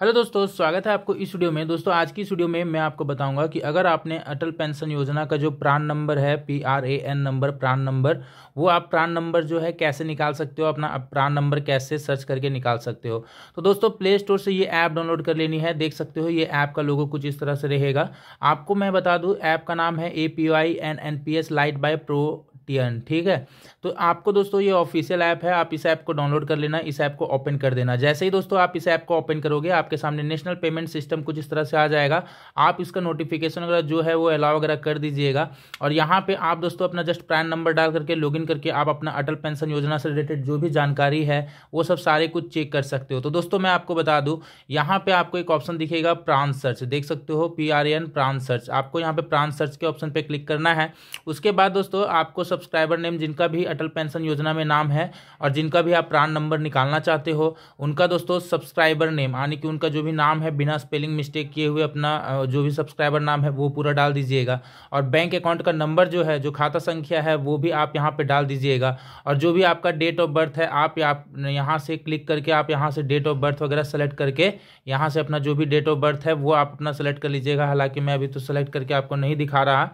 hello दोस्तों स्वागत है आपको इस वीडियो में दोस्तों आज की इस वीडियो में मैं आपको बताऊंगा कि अगर आपने अटल पेंशन योजना का जो प्राण नंबर है P R A N number PRAN number वो आप प्राण नंबर जो है कैसे निकाल सकते हो अपना प्राण नंबर कैसे सर्च करके निकाल सकते हो तो दोस्तों प्ले स्टोर से ये ऐप डाउनलोड कर लेनी है देख सकते हो ये ऐप का लोगो कुछ इस तरह से रहेगा आपको मैं बता दूँ ऐप का नाम है A P Y N N P S lite by protean ठीक है तो आपको दोस्तों ये ऑफिशियल ऐप है आप इस ऐप को डाउनलोड कर लेना इस ऐप को ओपन कर देना जैसे ही दोस्तों आप इस ऐप को ओपन करोगे आपके सामने नेशनल पेमेंट सिस्टम कुछ इस तरह से आ जाएगा आप इसका नोटिफिकेशन वगैरह जो है वो अलाउ वगैरह कर दीजिएगा और यहाँ पर आप दोस्तों अपना जस्ट पैन नंबर डाल करके लॉग करके आप अपना अटल पेंशन योजना से रिलेटेड जो भी जानकारी है वो सब सारे कुछ चेक कर सकते हो तो दोस्तों मैं आपको बता दूँ यहाँ पर आपको एक ऑप्शन दिखेगा प्रांत सर्च देख सकते हो P R N PRAN search आपको यहाँ पर प्रांत सर्च के ऑप्शन पर क्लिक करना है उसके बाद दोस्तों आपको सब सब्सक्राइबर नेम जिनका भी अटल पेंशन योजना में नाम है और जिनका भी आप प्रान नंबर निकालना चाहते हो उनका दोस्तों सब्सक्राइबर नेम यानी कि उनका जो भी नाम है बिना स्पेलिंग मिस्टेक किए हुए अपना जो भी सब्सक्राइबर नाम है वो पूरा डाल दीजिएगा और बैंक अकाउंट का नंबर जो है जो खाता संख्या है वो भी आप यहाँ पर डाल दीजिएगा और जो भी आपका डेट ऑफ बर्थ है आप यहाँ से क्लिक करके आप यहाँ से डेट ऑफ बर्थ वगैरह सेलेक्ट करके यहाँ से अपना जो भी डेट ऑफ बर्थ है वो आप अपना सेलेक्ट कर लीजिएगा हालांकि मैं अभी तो सेलेक्ट करके आपको नहीं दिखा रहा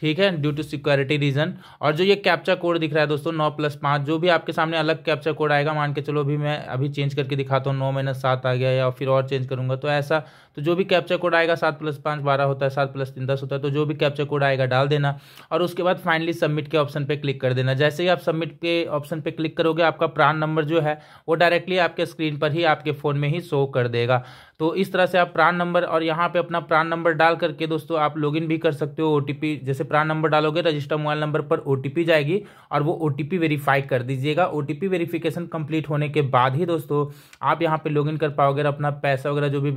ठीक है ड्यू टू सिक्योरिटी रीज़न और जो ये कैप्चा कोड दिख रहा है दोस्तों नौ प्लस पाँच जो भी आपके सामने अलग कैप्चा कोड आएगा मान के चलो अभी मैं अभी चेंज करके दिखाता हूँ नौ माइनस सात आ गया या फिर और चेंज करूँगा तो ऐसा तो जो भी कैप्चा कोड आएगा सात प्लस पाँच बारह होता है सात प्लस तीन दस होता है तो जो भी कैप्चा कोड आएगा डाल देना और उसके बाद फाइनली सबमिट के ऑप्शन पर क्लिक कर देना जैसे ही आप सबमिट के ऑप्शन पर क्लिक करोगे आपका प्राण नंबर जो है वो डायरेक्टली आपके स्क्रीन पर ही आपके फ़ोन में ही शो कर देगा तो इस तरह से आप प्राण नंबर और यहाँ पे अपना प्राण नंबर डाल करके दोस्तों आप लॉगिन भी कर सकते हो ओटीपी जैसे प्राण नंबर डालोगे रजिस्टर मोबाइल नंबर पर ओटीपी जाएगी और वो ओ वेरीफाई कर दीजिएगा ओ वेरीफिकेशन कंप्लीट होने के बाद ही दोस्तों आप यहाँ पे लॉगिन कर पाओगे और अपना पैसा वगैरह जो भी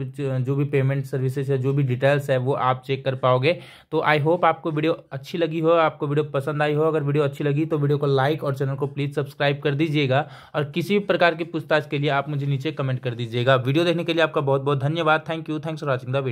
जो भी पेमेंट सर्विसेज है जो भी डिटेल्स है वो आप चेक कर पाओगे तो आई होप आपको वीडियो अच्छी लगी हो आपको वीडियो पसंद आई हो अगर वीडियो अच्छी लगी तो वीडियो को लाइक और चैनल को प्लीज़ सब्सक्राइब कर दीजिएगा और किसी भी प्रकार की पूछताछ के लिए आप मुझे नीचे कमेंट कर दीजिएगा वीडियो देखने के लिए आपका बहुत बहुत धन्यवाद thank you thanks for watching the